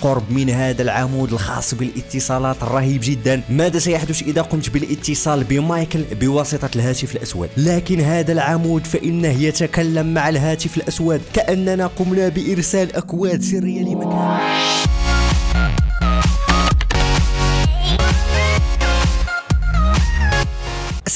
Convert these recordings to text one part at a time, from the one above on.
قرب من هذا العمود الخاص بالاتصالات الرهيب جدا ماذا سيحدث إذا قمت بالاتصال بمايكل بواسطة الهاتف الأسود لكن هذا العمود فإنه يتكلم مع الهاتف الأسود كأننا قمنا بإرسال أكواد سرية لمكان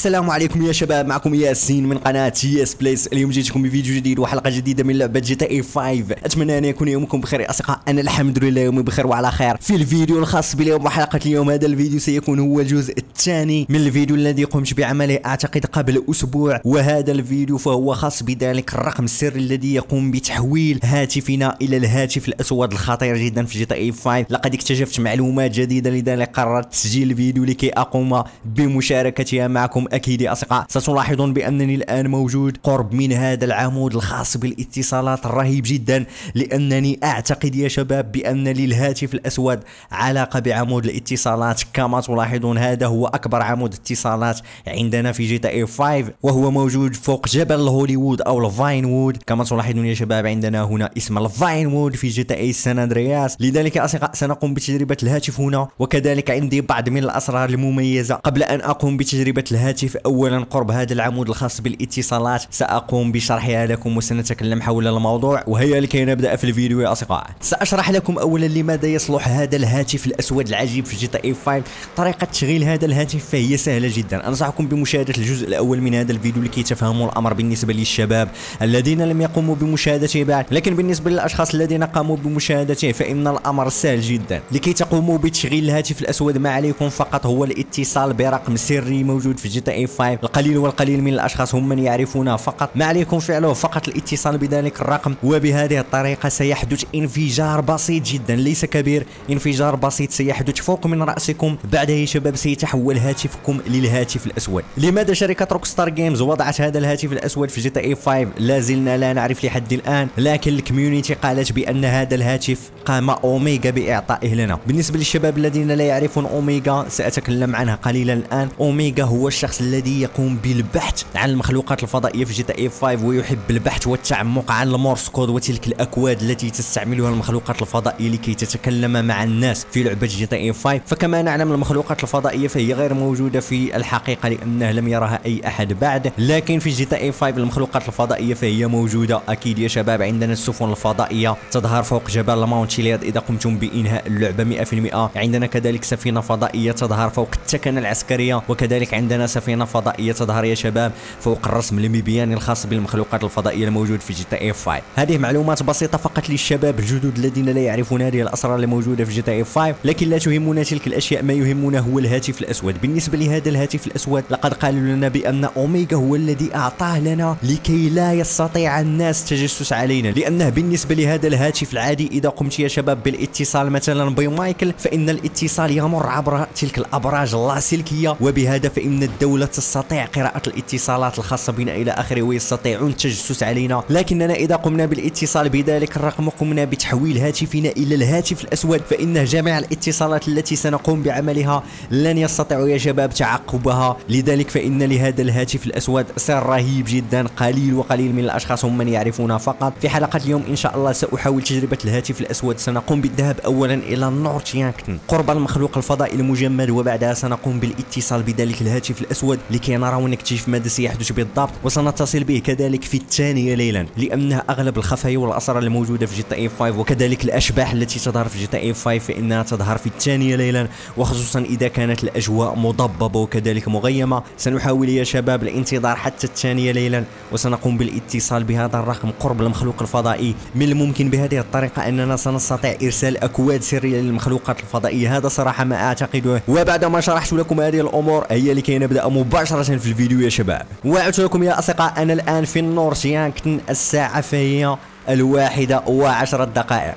السلام عليكم يا شباب معكم ياسين من قناه ياس بليس اليوم جيتكم بفيديو جديد وحلقه جديده من لعبه جي تي اي 5 اتمنى ان يكون يومكم بخير يا اصدقاء انا الحمد لله يومي بخير وعلى خير في الفيديو الخاص باليوم وحلقه اليوم هذا الفيديو سيكون هو الجزء الثاني من الفيديو الذي قمت بعمله اعتقد قبل اسبوع وهذا الفيديو فهو خاص بذلك الرقم السري الذي يقوم بتحويل هاتفنا الى الهاتف الاسود الخطير جدا في جي تي اي 5 لقد اكتشفت معلومات جديده لذلك قررت تسجيل الفيديو لكي اقوم بمشاركتها معكم أكيد يا أصدقاء ستلاحظون بأنني الآن موجود قرب من هذا العمود الخاص بالاتصالات الرهيب جدا لأنني أعتقد يا شباب بأن للهاتف الأسود علاقة بعمود الاتصالات كما تلاحظون هذا هو أكبر عمود اتصالات عندنا في جي تي اي 5 وهو موجود فوق جبل هوليوود أو الفاين وود كما تلاحظون يا شباب عندنا هنا اسم الفاين وود في جي تي اي سان أندرياس لذلك أصدقاء سنقوم بتجربة الهاتف هنا وكذلك عندي بعض من الأسرار المميزة قبل أن أقوم بتجربة الهاتف الهاتف اولا قرب هذا العمود الخاص بالاتصالات ساقوم بشرحها لكم وسنتكلم حول الموضوع وهيا لكي نبدا في الفيديو يا اصدقاء ساشرح لكم اولا لماذا يصلح هذا الهاتف الاسود العجيب في جي تي اي 5 طريقه تشغيل هذا الهاتف فهي سهله جدا انصحكم بمشاهده الجزء الاول من هذا الفيديو لكي تفهموا الامر بالنسبه للشباب الذين لم يقوموا بمشاهدته بعد لكن بالنسبه للاشخاص الذين قاموا بمشاهدته فان الامر سهل جدا لكي تقوموا بتشغيل الهاتف الاسود ما عليكم فقط هو الاتصال برقم سري موجود في جي تي اي 5 القليل والقليل من الاشخاص هم من يعرفونها فقط ما عليكم فعله فقط الاتصال بذلك الرقم وبهذه الطريقه سيحدث انفجار بسيط جدا ليس كبير انفجار بسيط سيحدث فوق من راسكم بعده يا شباب سيتحول هاتفكم للهاتف الاسود لماذا شركه روكستار جيمز وضعت هذا الهاتف الاسود في جي تي اي 5 لا زلنا لا نعرف لحد الان لكن الكوميونيتي قالت بان هذا الهاتف قام اوميجا باعطائه لنا بالنسبه للشباب الذين لا يعرفون اوميجا ساتكلم عنها قليلا الان اوميجا هو الشخص الشخص الذي يقوم بالبحث عن المخلوقات الفضائيه في جي تي اي 5 ويحب البحث والتعمق عن المورس كود وتلك الاكواد التي تستعملها المخلوقات الفضائيه لكي تتكلم مع الناس في لعبه جي تي اي 5 فكما نعلم المخلوقات الفضائيه فهي غير موجوده في الحقيقه لانه لم يرها اي احد بعد لكن في جي تي اي 5 المخلوقات الفضائيه فهي موجوده اكيد يا شباب عندنا السفن الفضائيه تظهر فوق جبل لامونتيلياد اذا قمتم بانهاء اللعبه 100% عندنا كذلك سفينه فضائيه تظهر فوق التكنه العسكريه وكذلك عندنا سفينة سفينه فضائيه تظهر يا شباب فوق الرسم المبياني الخاص بالمخلوقات الفضائيه الموجود في جي تي 5 إيه هذه معلومات بسيطه فقط للشباب الجدد الذين لا يعرفون هذه الاسرار الموجوده في جي تي 5 إيه لكن لا تهمنا تلك الاشياء ما يهمنا هو الهاتف الاسود بالنسبه لهذا الهاتف الاسود لقد قالوا لنا بان اوميجا هو الذي اعطاه لنا لكي لا يستطيع الناس التجسس علينا لانه بالنسبه لهذا الهاتف العادي اذا قمت يا شباب بالاتصال مثلا بمايكل فان الاتصال يمر عبر تلك الابراج اللاسلكيه وبهذا فان الدولة الدولة تستطيع قراءة الاتصالات الخاصة بنا إلى آخره ويستطيعون التجسس علينا لكننا إذا قمنا بالاتصال بذلك الرقم قمنا بتحويل هاتفنا إلى الهاتف الأسود فإن جميع الاتصالات التي سنقوم بعملها لن يستطيعوا يا شباب تعقبها لذلك فإن لهذا الهاتف الأسود سر رهيب جدا قليل وقليل من الأشخاص هم من يعرفونه فقط في حلقة اليوم إن شاء الله سأحاول تجربة الهاتف الأسود سنقوم بالذهاب أولا إلى نورتيانكتن قرب المخلوق الفضائي المجمد وبعدها سنقوم بالاتصال بذلك الهاتف الأسود الأسود لكي نرى ونكتشف ماذا سيحدث بالضبط وسنتصل به كذلك في الثانية ليلا لأنها أغلب الخفايا والأسرار الموجودة في جي تي اي 5 وكذلك الأشباح التي تظهر في جي تي اي 5 فإنها تظهر في الثانية ليلا وخصوصا إذا كانت الأجواء مضببة وكذلك مغيمة سنحاول يا شباب الانتظار حتى الثانية ليلا وسنقوم بالاتصال بهذا الرقم قرب المخلوق الفضائي من الممكن بهذه الطريقة أننا سنستطيع إرسال أكواد سرية للمخلوقات الفضائية هذا صراحة ما أعتقده وبعد ما شرحت لكم هذه الأمور هي لكي نبدأ مباشرة في الفيديو يا شباب وعدت لكم يا أصدقاء أنا الآن في النورشيانكتن الساعة فهي الواحدة وعشرة دقائق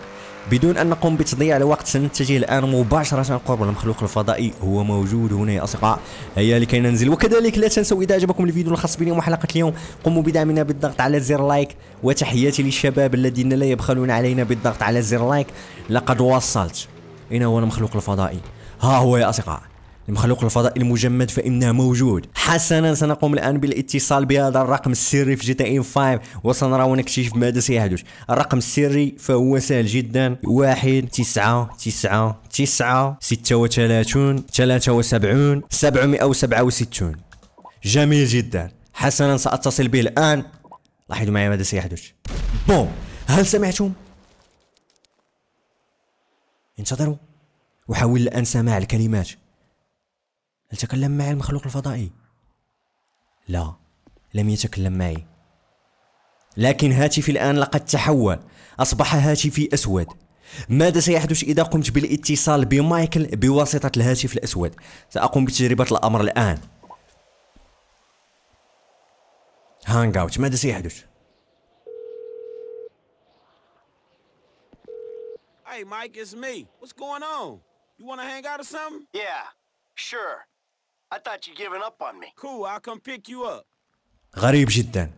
بدون أن نقوم بتضييع الوقت سنتجه الآن مباشرة قرب المخلوق الفضائي هو موجود هنا يا أصدقاء هيا لكي ننزل وكذلك لا تنسوا إذا أعجبكم الفيديو الخاص بنا وحلقة اليوم قموا بدعمنا بالضغط على زر لايك وتحياتي للشباب الذين لا يبخلون علينا بالضغط على زر لايك لقد وصلت هنا هو المخلوق الفضائي ها هو يا أصدقاء المخلوق الفضائي المجمد فإنه موجود حسنا سنقوم الآن بالاتصال بهذا الرقم السري في جي تي 5 وسنرى ونكتشف ماذا سيحدث الرقم السري فهو سهل جدا واحد تسعة تسعة تسعة ستة وثلاثون ثلاثة وسبعون سبعمائة وسبعة وستون جميل جدا حسنا سأتصل به الآن لاحظوا معي ماذا سيحدث بوم هل سمعتم؟ انتظروا وحاول الآن سماع الكلمات هل تكلم معي المخلوق الفضائي لا لم يتكلم معي لكن هاتفي الآن لقد تحول أصبح هاتفي أسود ماذا سيحدث إذا قمت بالاتصال بمايكل بواسطة الهاتف الأسود سأقوم بتجربة الأمر الآن هانغ أوت ماذا سيحدث Hey Mike, it's me. What's going on? You want to hang out or something? Yeah, sure. غريب جدا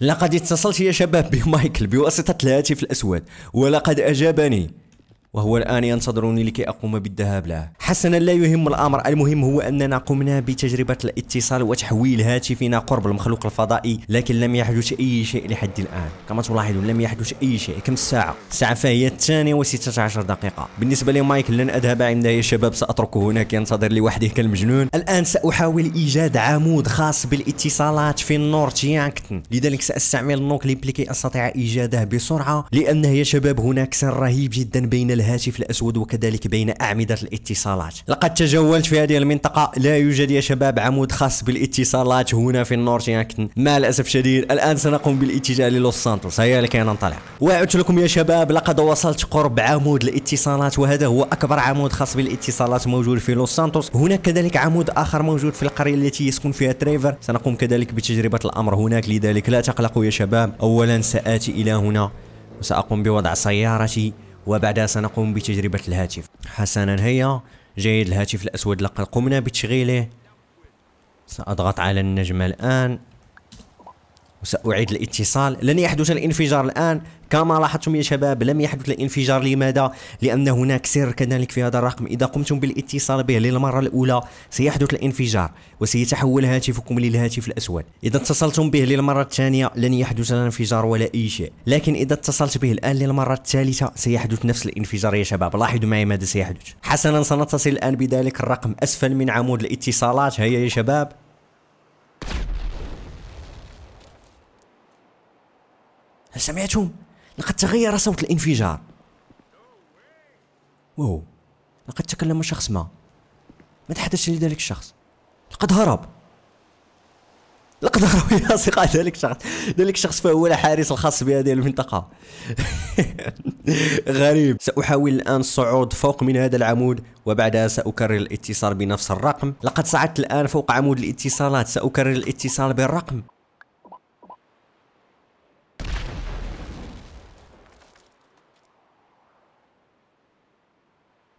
لقد اتصلت يا شباب بمايكل بواسطة الهاتف الأسود ولقد أجابني وهو الآن ينتظرني لكي أقوم بالذهاب له حسنا لا يهم الأمر المهم هو أننا قمنا بتجربة الاتصال وتحويل هاتفنا قرب المخلوق الفضائي لكن لم يحدث أي شيء لحد الآن كما تلاحظون لم يحدث أي شيء كم الساعة؟ الساعة فهي الثانية وستة عشر دقيقة بالنسبة لمايك لن أذهب عنده يا شباب سأتركه هناك ينتظر لوحده كالمجنون الآن سأحاول إيجاد عمود خاص بالاتصالات في النور يانكتن لذلك سأستعمل النوكليب لكي أستطيع إيجاده بسرعة لأنه يا شباب هناك سر رهيب جدا بين الهاتف الأسود وكذلك بين أعمدة الاتصالات لقد تجولت في هذه المنطقة لا يوجد يا شباب عمود خاص بالاتصالات هنا في النورث ياكتن مع الأسف شديد الآن سنقوم بالاتجاه للوس سانتوس هيا لكي ننطلق وعدت لكم يا شباب لقد وصلت قرب عمود الاتصالات وهذا هو أكبر عمود خاص بالاتصالات موجود في لوس سانتوس هناك كذلك عمود آخر موجود في القرية التي يسكن فيها تريفر سنقوم كذلك بتجربة الأمر هناك لذلك لا تقلقوا يا شباب أولا سآتي إلى هنا وسأقوم بوضع سيارتي وبعدها سنقوم بتجربة الهاتف حسنا هيا جيد الهاتف الأسود لقد قمنا بتشغيله سأضغط على النجمة الآن وسأعيد الاتصال لن يحدث الانفجار الآن كما لاحظتم يا شباب لم يحدث الانفجار لماذا؟ لأن هناك سر كذلك في هذا الرقم إذا قمتم بالاتصال به للمرة الأولى سيحدث الانفجار وسيتحول هاتفكم للهاتف الأسود إذا اتصلتم به للمرة الثانية لن يحدث الانفجار ولا أي شيء لكن إذا اتصلت به الآن للمرة الثالثة سيحدث نفس الانفجار يا شباب لاحظوا معي ماذا سيحدث حسنا سنتصل الآن بذلك الرقم أسفل من عمود الاتصالات هيا يا شباب هل سمعتم لقد تغير صوت الانفجار واو لقد تكلم شخص ما ما تحدثش لذلك الشخص لقد هرب لقد هرب يا اصدقاء ذلك الشخص ذلك الشخص فهو الحارس الخاص بهذه المنطقه غريب ساحاول الان الصعود فوق من هذا العمود وبعدها ساكرر الاتصال بنفس الرقم لقد صعدت الان فوق عمود الاتصالات ساكرر الاتصال بالرقم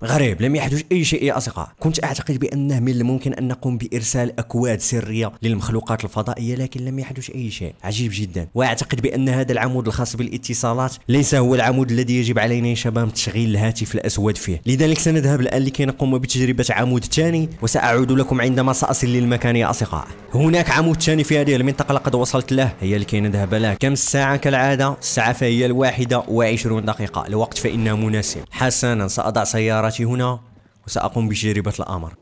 غريب لم يحدث أي شيء يا أصدقاء كنت أعتقد بأنه من الممكن أن نقوم بإرسال أكواد سرية للمخلوقات الفضائية لكن لم يحدث أي شيء عجيب جدا وأعتقد بأن هذا العمود الخاص بالاتصالات ليس هو العمود الذي يجب علينا يا شباب تشغيل الهاتف الأسود فيه لذلك سنذهب الآن لكي نقوم بتجربة عمود ثاني وسأعود لكم عندما سأصل للمكان يا أصدقاء هناك عمود ثاني في هذه المنطقة لقد وصلت له هي لكي نذهب له كم الساعة كالعادة الساعة فهي الواحدة وعشرون دقيقة الوقت فإنه مناسب حسنا سأضع سيارة سيارتي هنا وسأقوم بتجربة الأمر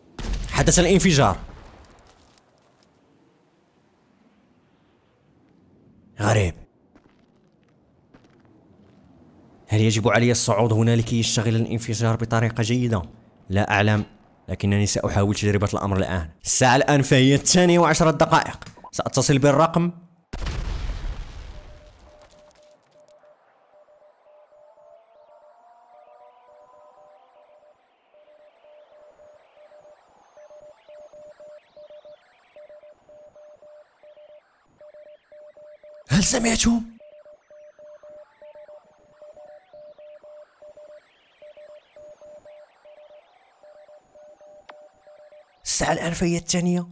حدث الانفجار غريب هل يجب علي الصعود هنا لكي يشتغل الانفجار بطريقة جيدة؟ لا أعلم لكنني سأحاول تجربة الأمر الآن الساعة الآن فهي الثانية وعشرة دقائق سأتصل بالرقم هل سمعتم؟ الساعة الأنفية الثانية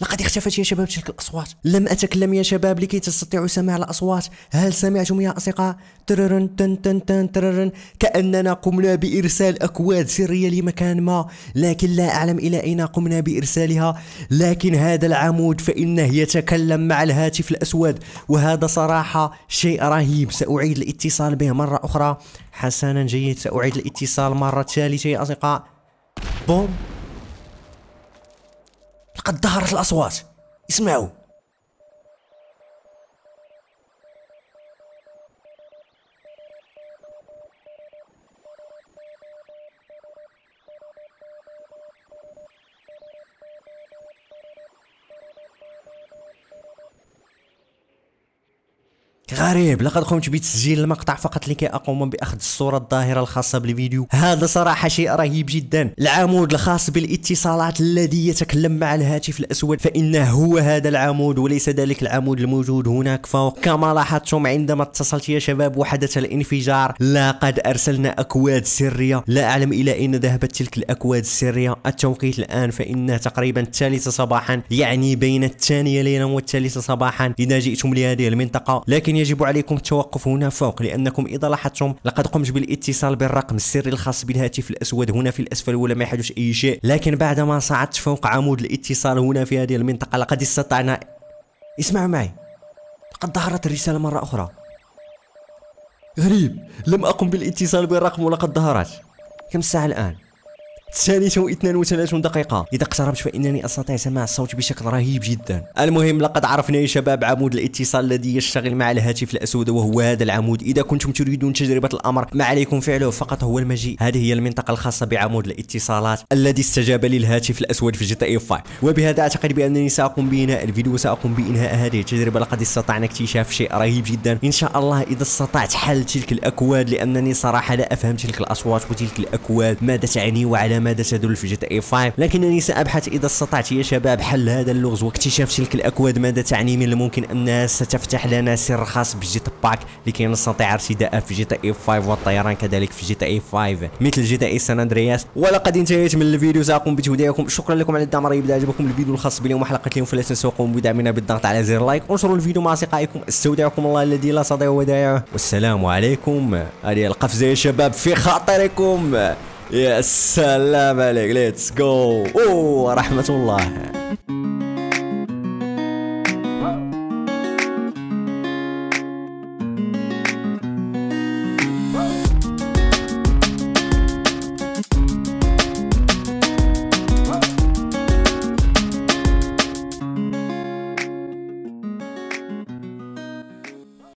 لقد اختفت يا شباب تلك الأصوات لم أتكلم يا شباب لكي تستطيعوا سماع الأصوات هل سمعتم يا أصدقاء تررن تن تن تن تررن كأننا قمنا بإرسال أكواد سرية لمكان ما لكن لا أعلم إلى أين قمنا بإرسالها لكن هذا العمود فإنه يتكلم مع الهاتف الأسود وهذا صراحة شيء رهيب سأعيد الاتصال به مرة أخرى حسنا جيد سأعيد الاتصال مرة ثالثة يا أصدقاء بوم لقد ظهرت الاصوات اسمعوا غريب لقد قمت بتسجيل المقطع فقط لكي اقوم باخذ الصوره الظاهره الخاصه بالفيديو هذا صراحه شيء رهيب جدا العمود الخاص بالاتصالات الذي يتكلم مع الهاتف الاسود فانه هو هذا العمود وليس ذلك العمود الموجود هناك فوق كما لاحظتم عندما اتصلت يا شباب وحدث الانفجار لقد ارسلنا اكواد سريه لا اعلم الى اين ذهبت تلك الاكواد السريه التوقيت الان فانه تقريبا الثالثه صباحا يعني بين الثانيه ليلا والثالثه صباحا اذا جئتم لهذه المنطقه لكن يجب عليكم التوقف هنا فوق لأنكم إذا لاحظتم لقد قمت بالاتصال بالرقم السري الخاص بالهاتف الأسود هنا في الأسفل ولا ما يحدث أي شيء لكن بعدما صعدت فوق عمود الاتصال هنا في هذه المنطقة لقد استطعنا اسمعوا معي لقد ظهرت الرسالة مرة أخرى غريب لم أقم بالاتصال بالرقم ولقد ظهرت كم الساعة الآن؟ الثالثة و32 دقيقة إذا اقتربت فإنني أستطيع سماع الصوت بشكل رهيب جدا المهم لقد عرفنا يا شباب عمود الاتصال الذي يشتغل مع الهاتف الأسود وهو هذا العمود إذا كنتم تريدون تجربة الأمر ما عليكم فعله فقط هو المجيء هذه هي المنطقة الخاصة بعمود الاتصالات الذي استجاب للهاتف الأسود في جي تي 5 وبهذا أعتقد بأنني سأقوم بإنهاء الفيديو وسأقوم بإنهاء هذه التجربة لقد استطعنا اكتشاف شيء رهيب جدا إن شاء الله إذا استطعت حل تلك الأكواد لأنني صراحة لا أفهم تلك الأصوات وتلك الأكواد ماذا تعني وعلى ماذا تدل في جي تي اي 5 لكنني سأبحث إذا استطعت يا شباب حل هذا اللغز واكتشاف تلك الأكواد ماذا تعني من الممكن أنها ستفتح لنا سر خاص بجيت باك لكي نستطيع ارتداءه في جي تي اي 5 والطيران كذلك في جي تي اي 5 مثل جي تي اي سان اندرياس ولقد انتهيت من الفيديو ساقوم بتوديعكم شكرا لكم على الدعم الرهيب اذا عجبكم الفيديو الخاص بنا وحلقه اليوم فلا تنسوا قوموا بدعمنا بالضغط على زر لايك وانشروا الفيديو مع اصدقائكم استودعكم الله الذي لا تضيع ودائعه والسلام عليكم هذه القفزه يا شباب في خاطركم يا سلام عليك ليتس جو اوه رحمه الله